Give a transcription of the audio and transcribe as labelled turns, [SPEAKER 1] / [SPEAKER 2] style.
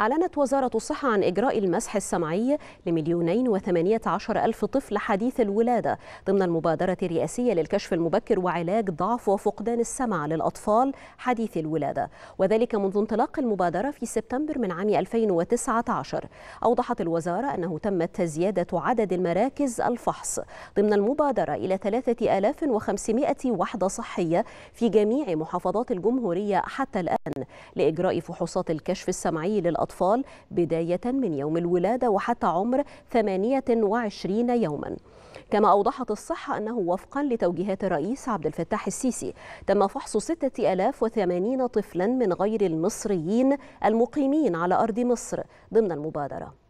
[SPEAKER 1] أعلنت وزارة الصحة عن إجراء المسح السمعي لمليونين وثمانية عشر ألف طفل حديث الولادة ضمن المبادرة الرئاسية للكشف المبكر وعلاج ضعف وفقدان السمع للأطفال حديث الولادة وذلك منذ انطلاق المبادرة في سبتمبر من عام 2019 أوضحت الوزارة أنه تمت زيادة عدد المراكز الفحص ضمن المبادرة إلى 3500 وحدة صحية في جميع محافظات الجمهورية حتى الآن لإجراء فحوصات الكشف السمعي للأطفال الأطفال بداية من يوم الولادة وحتى عمر 28 يوماً كما أوضحت الصحة أنه وفقا لتوجيهات الرئيس عبد الفتاح السيسي تم فحص 6080 طفلا من غير المصريين المقيمين على أرض مصر ضمن المبادرة